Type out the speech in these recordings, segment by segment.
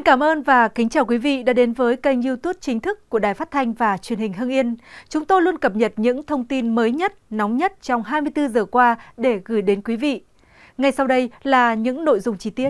Xin cảm ơn và kính chào quý vị đã đến với kênh youtube chính thức của Đài Phát Thanh và Truyền hình Hưng Yên. Chúng tôi luôn cập nhật những thông tin mới nhất, nóng nhất trong 24 giờ qua để gửi đến quý vị. Ngay sau đây là những nội dung chi tiết.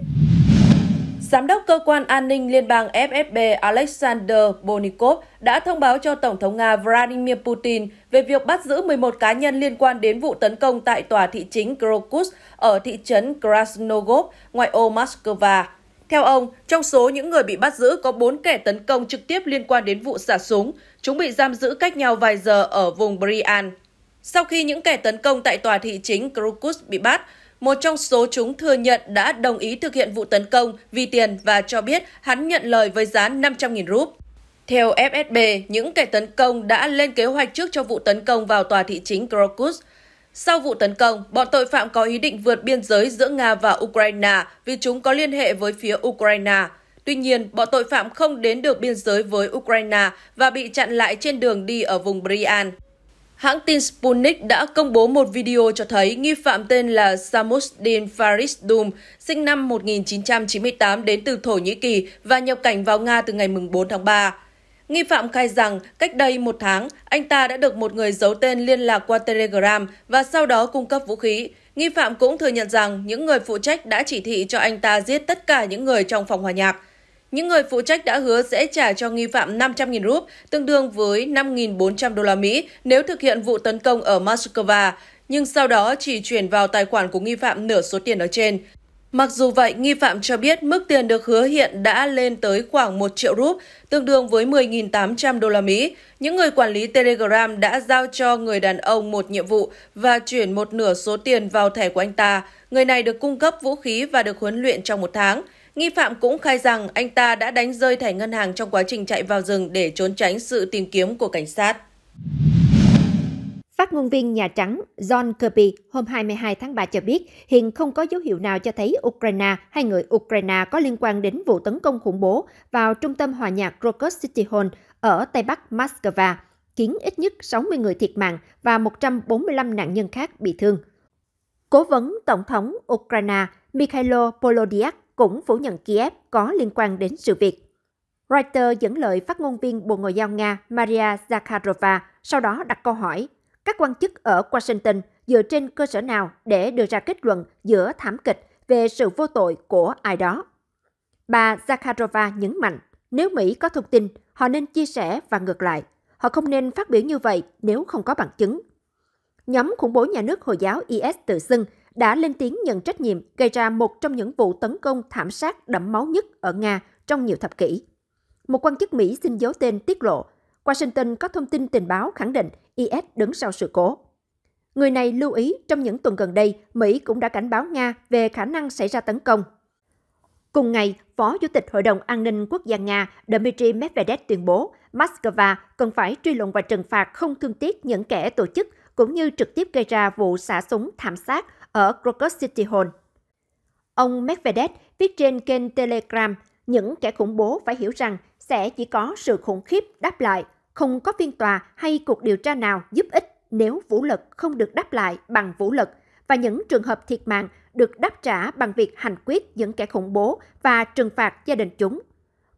Giám đốc Cơ quan An ninh Liên bang FSB Alexander Bonikov đã thông báo cho Tổng thống Nga Vladimir Putin về việc bắt giữ 11 cá nhân liên quan đến vụ tấn công tại tòa thị chính Krokus ở thị trấn Krasnogorsk, ngoại ô Moscow. Theo ông, trong số những người bị bắt giữ có 4 kẻ tấn công trực tiếp liên quan đến vụ xả súng. Chúng bị giam giữ cách nhau vài giờ ở vùng Brian. Sau khi những kẻ tấn công tại tòa thị chính Krukus bị bắt, một trong số chúng thừa nhận đã đồng ý thực hiện vụ tấn công vì tiền và cho biết hắn nhận lời với giá 500.000 rúp. Theo FSB, những kẻ tấn công đã lên kế hoạch trước cho vụ tấn công vào tòa thị chính Krokus. Sau vụ tấn công, bọn tội phạm có ý định vượt biên giới giữa Nga và Ukraine vì chúng có liên hệ với phía Ukraine. Tuy nhiên, bọn tội phạm không đến được biên giới với Ukraine và bị chặn lại trên đường đi ở vùng Bryansk. Hãng tin Sputnik đã công bố một video cho thấy nghi phạm tên là Samusdin Farisdum, sinh năm 1998 đến từ Thổ Nhĩ Kỳ và nhập cảnh vào Nga từ ngày 4 tháng 3. Nghi phạm khai rằng cách đây một tháng, anh ta đã được một người giấu tên liên lạc qua Telegram và sau đó cung cấp vũ khí. Nghi phạm cũng thừa nhận rằng những người phụ trách đã chỉ thị cho anh ta giết tất cả những người trong phòng hòa nhạc. Những người phụ trách đã hứa sẽ trả cho nghi phạm 500.000 rúp, tương đương với 5.400 đô la Mỹ nếu thực hiện vụ tấn công ở Moscow, nhưng sau đó chỉ chuyển vào tài khoản của nghi phạm nửa số tiền nói trên. Mặc dù vậy, nghi phạm cho biết mức tiền được hứa hiện đã lên tới khoảng 1 triệu rúp, tương đương với 10.800 đô la Mỹ. Những người quản lý Telegram đã giao cho người đàn ông một nhiệm vụ và chuyển một nửa số tiền vào thẻ của anh ta. Người này được cung cấp vũ khí và được huấn luyện trong một tháng. Nghi phạm cũng khai rằng anh ta đã đánh rơi thẻ ngân hàng trong quá trình chạy vào rừng để trốn tránh sự tìm kiếm của cảnh sát. Phát ngôn viên Nhà Trắng John Kirby hôm 22 tháng 3 cho biết hiện không có dấu hiệu nào cho thấy Ukraine hay người Ukraine có liên quan đến vụ tấn công khủng bố vào trung tâm hòa nhạc Rocket City Hall ở Tây Bắc Moscow, khiến ít nhất 60 người thiệt mạng và 145 nạn nhân khác bị thương. Cố vấn Tổng thống Ukraine Mikhailo Polodyak cũng phủ nhận Kiev có liên quan đến sự việc. Reuters dẫn lời phát ngôn viên Bộ Ngoại giao Nga Maria Zakharova, sau đó đặt câu hỏi các quan chức ở Washington dựa trên cơ sở nào để đưa ra kết luận giữa thảm kịch về sự vô tội của ai đó? Bà Zakharova nhấn mạnh, nếu Mỹ có thông tin, họ nên chia sẻ và ngược lại. Họ không nên phát biểu như vậy nếu không có bằng chứng. Nhóm khủng bố nhà nước Hồi giáo IS tự xưng đã lên tiếng nhận trách nhiệm gây ra một trong những vụ tấn công thảm sát đẫm máu nhất ở Nga trong nhiều thập kỷ. Một quan chức Mỹ xin giấu tên tiết lộ Washington có thông tin tình báo khẳng định IS đứng sau sự cố. Người này lưu ý trong những tuần gần đây, Mỹ cũng đã cảnh báo Nga về khả năng xảy ra tấn công. Cùng ngày, Phó Chủ tịch Hội đồng An ninh Quốc gia Nga Dmitry Medvedev tuyên bố Moscow cần phải truy lùng và trừng phạt không thương tiếc những kẻ tổ chức cũng như trực tiếp gây ra vụ xả súng thảm sát ở Crocus City Hall. Ông Medvedev viết trên kênh Telegram, những kẻ khủng bố phải hiểu rằng sẽ chỉ có sự khủng khiếp đáp lại, không có phiên tòa hay cuộc điều tra nào giúp ích nếu vũ lực không được đáp lại bằng vũ lực và những trường hợp thiệt mạng được đáp trả bằng việc hành quyết những kẻ khủng bố và trừng phạt gia đình chúng.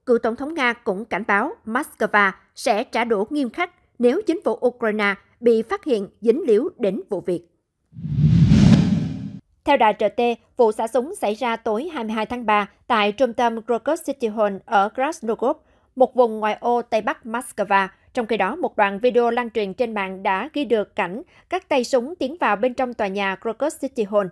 Cựu Tổng thống Nga cũng cảnh báo Moscow sẽ trả đũa nghiêm khắc nếu chính phủ Ukraine bị phát hiện dính líu đến vụ việc. Theo đài RT, vụ xả súng xảy ra tối 22 tháng 3 tại trung tâm Krokos City Hall ở Krasnogorsk, một vùng ngoại ô Tây Bắc Moscow. Trong khi đó, một đoạn video lan truyền trên mạng đã ghi được cảnh các tay súng tiến vào bên trong tòa nhà Crocus City Hall.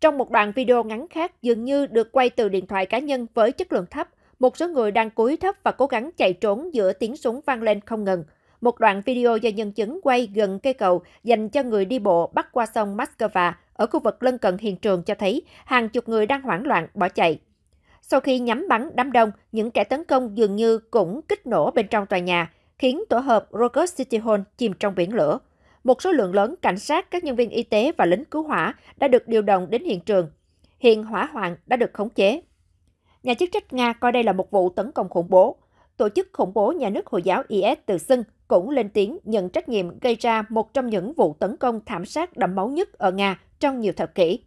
Trong một đoạn video ngắn khác dường như được quay từ điện thoại cá nhân với chất lượng thấp, một số người đang cúi thấp và cố gắng chạy trốn giữa tiếng súng vang lên không ngừng. Một đoạn video do nhân chứng quay gần cây cầu dành cho người đi bộ bắc qua sông Moscow ở khu vực lân cận hiện trường cho thấy hàng chục người đang hoảng loạn bỏ chạy. Sau khi nhắm bắn đám đông, những kẻ tấn công dường như cũng kích nổ bên trong tòa nhà, khiến tổ hợp Rocket City Hall chìm trong biển lửa. Một số lượng lớn cảnh sát, các nhân viên y tế và lính cứu hỏa đã được điều động đến hiện trường. Hiện hỏa hoạn đã được khống chế. Nhà chức trách Nga coi đây là một vụ tấn công khủng bố. Tổ chức khủng bố nhà nước Hồi giáo IS tự xưng cũng lên tiếng nhận trách nhiệm gây ra một trong những vụ tấn công thảm sát đẫm máu nhất ở Nga trong nhiều thập kỷ.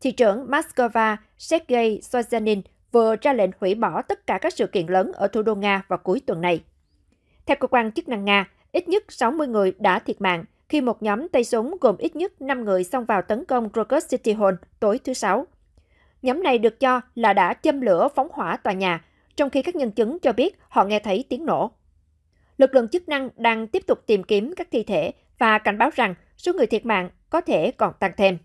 Thị trưởng Moscow Sergei Sobyanin vừa ra lệnh hủy bỏ tất cả các sự kiện lớn ở thủ đô Nga vào cuối tuần này. Theo cơ quan chức năng Nga, ít nhất 60 người đã thiệt mạng khi một nhóm tay súng gồm ít nhất 5 người xông vào tấn công Rocket City Hall tối thứ Sáu. Nhóm này được cho là đã châm lửa phóng hỏa tòa nhà, trong khi các nhân chứng cho biết họ nghe thấy tiếng nổ. Lực lượng chức năng đang tiếp tục tìm kiếm các thi thể và cảnh báo rằng số người thiệt mạng có thể còn tăng thêm.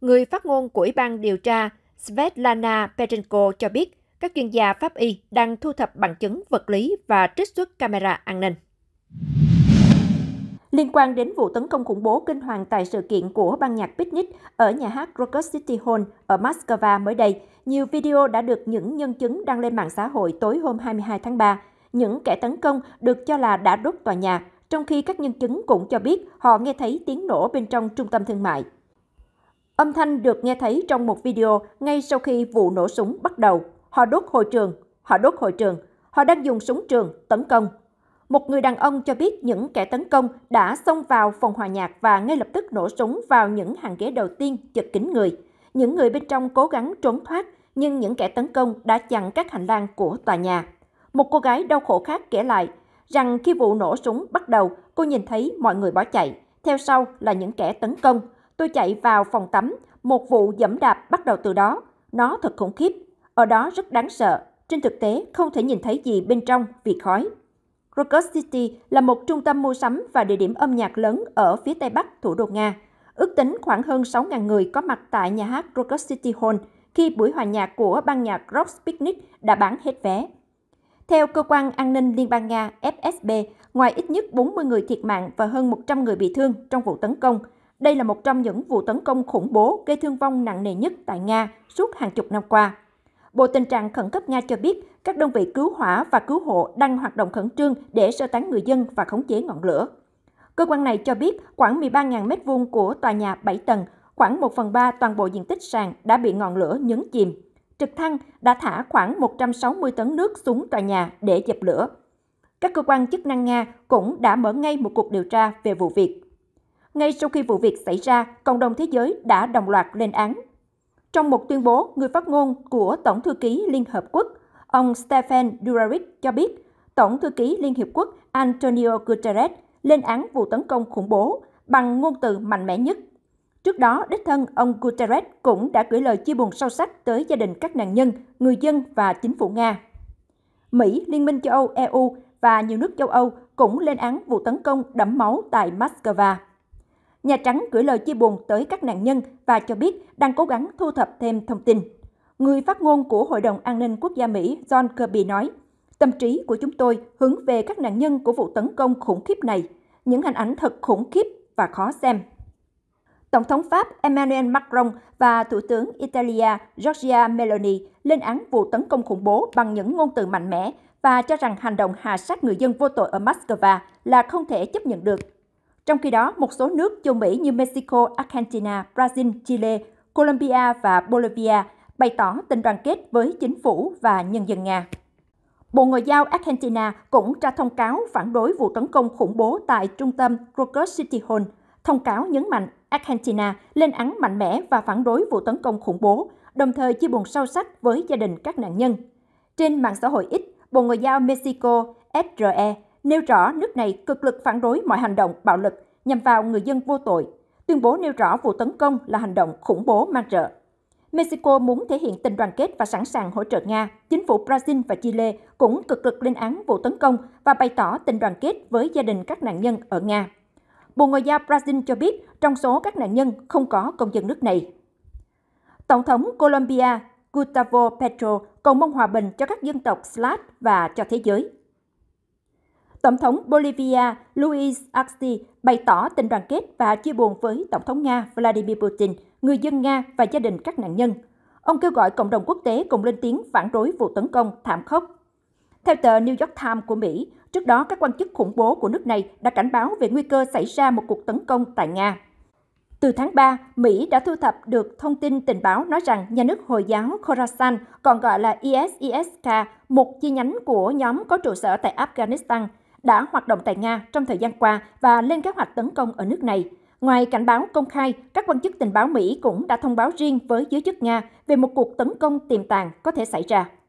Người phát ngôn của Ủy ban điều tra Svetlana Petrenko cho biết các chuyên gia pháp y đang thu thập bằng chứng vật lý và trích xuất camera an ninh. Liên quan đến vụ tấn công khủng bố kinh hoàng tại sự kiện của ban nhạc Picnic ở nhà hát Rocket City Hall ở Moscow mới đây, nhiều video đã được những nhân chứng đăng lên mạng xã hội tối hôm 22 tháng 3. Những kẻ tấn công được cho là đã đốt tòa nhà, trong khi các nhân chứng cũng cho biết họ nghe thấy tiếng nổ bên trong trung tâm thương mại. Âm thanh được nghe thấy trong một video ngay sau khi vụ nổ súng bắt đầu. Họ đốt hội trường, họ đốt hội trường, họ đang dùng súng trường tấn công. Một người đàn ông cho biết những kẻ tấn công đã xông vào phòng hòa nhạc và ngay lập tức nổ súng vào những hàng ghế đầu tiên chật kín người. Những người bên trong cố gắng trốn thoát, nhưng những kẻ tấn công đã chặn các hành lang của tòa nhà. Một cô gái đau khổ khác kể lại rằng khi vụ nổ súng bắt đầu, cô nhìn thấy mọi người bỏ chạy, theo sau là những kẻ tấn công – Tôi chạy vào phòng tắm, một vụ dẫm đạp bắt đầu từ đó. Nó thật khủng khiếp, ở đó rất đáng sợ. Trên thực tế, không thể nhìn thấy gì bên trong vì khói. Rocket City là một trung tâm mua sắm và địa điểm âm nhạc lớn ở phía tây bắc thủ đô Nga. Ước tính khoảng hơn 6.000 người có mặt tại nhà hát Rocket City Hall khi buổi hòa nhạc của ban nhạc Rock Picnic đã bán hết vé. Theo cơ quan an ninh Liên bang Nga FSB, ngoài ít nhất 40 người thiệt mạng và hơn 100 người bị thương trong vụ tấn công, đây là một trong những vụ tấn công khủng bố gây thương vong nặng nề nhất tại Nga suốt hàng chục năm qua. Bộ Tình trạng Khẩn cấp Nga cho biết các đơn vị cứu hỏa và cứu hộ đang hoạt động khẩn trương để sơ tán người dân và khống chế ngọn lửa. Cơ quan này cho biết khoảng 13.000 m2 của tòa nhà 7 tầng, khoảng 1 phần 3 toàn bộ diện tích sàn đã bị ngọn lửa nhấn chìm. Trực thăng đã thả khoảng 160 tấn nước xuống tòa nhà để dập lửa. Các cơ quan chức năng Nga cũng đã mở ngay một cuộc điều tra về vụ việc. Ngay sau khi vụ việc xảy ra, cộng đồng thế giới đã đồng loạt lên án. Trong một tuyên bố, người phát ngôn của Tổng thư ký Liên Hợp Quốc, ông Stephen Dujarric cho biết, Tổng thư ký Liên Hiệp Quốc Antonio Guterres lên án vụ tấn công khủng bố bằng ngôn từ mạnh mẽ nhất. Trước đó, đích thân ông Guterres cũng đã gửi lời chia buồn sâu sắc tới gia đình các nạn nhân, người dân và chính phủ Nga. Mỹ, Liên minh châu Âu, EU và nhiều nước châu Âu cũng lên án vụ tấn công đẫm máu tại Moscow. Nhà Trắng gửi lời chia buồn tới các nạn nhân và cho biết đang cố gắng thu thập thêm thông tin. Người phát ngôn của Hội đồng An ninh Quốc gia Mỹ John Kirby nói, Tâm trí của chúng tôi hướng về các nạn nhân của vụ tấn công khủng khiếp này. Những hình ảnh thật khủng khiếp và khó xem. Tổng thống Pháp Emmanuel Macron và Thủ tướng Italia Giorgia Meloni lên án vụ tấn công khủng bố bằng những ngôn từ mạnh mẽ và cho rằng hành động hạ sát người dân vô tội ở Moscow là không thể chấp nhận được. Trong khi đó, một số nước châu Mỹ như Mexico, Argentina, Brazil, Chile, Colombia và Bolivia bày tỏ tình đoàn kết với chính phủ và nhân dân Nga. Bộ Ngoại giao Argentina cũng ra thông cáo phản đối vụ tấn công khủng bố tại trung tâm Rocus City Hall. Thông cáo nhấn mạnh Argentina lên án mạnh mẽ và phản đối vụ tấn công khủng bố, đồng thời chia buồn sâu sắc với gia đình các nạn nhân. Trên mạng xã hội X, Bộ Ngoại giao Mexico SRE nêu rõ nước này cực lực phản đối mọi hành động bạo lực nhằm vào người dân vô tội, tuyên bố nêu rõ vụ tấn công là hành động khủng bố mang rợ. Mexico muốn thể hiện tình đoàn kết và sẵn sàng hỗ trợ Nga. Chính phủ Brazil và Chile cũng cực lực lên án vụ tấn công và bày tỏ tình đoàn kết với gia đình các nạn nhân ở Nga. Bộ Ngoại giao Brazil cho biết trong số các nạn nhân không có công dân nước này. Tổng thống Colombia Gustavo Petro cầu mong hòa bình cho các dân tộc Slav và cho thế giới. Tổng thống Bolivia Luis Arce bày tỏ tình đoàn kết và chia buồn với Tổng thống Nga Vladimir Putin, người dân Nga và gia đình các nạn nhân. Ông kêu gọi cộng đồng quốc tế cùng lên tiếng phản đối vụ tấn công thảm khốc. Theo tờ New York Times của Mỹ, trước đó các quan chức khủng bố của nước này đã cảnh báo về nguy cơ xảy ra một cuộc tấn công tại Nga. Từ tháng 3, Mỹ đã thu thập được thông tin tình báo nói rằng nhà nước Hồi giáo Khorasan, còn gọi là ISISK, một chi nhánh của nhóm có trụ sở tại Afghanistan, đã hoạt động tại Nga trong thời gian qua và lên kế hoạch tấn công ở nước này. Ngoài cảnh báo công khai, các quan chức tình báo Mỹ cũng đã thông báo riêng với giới chức Nga về một cuộc tấn công tiềm tàng có thể xảy ra.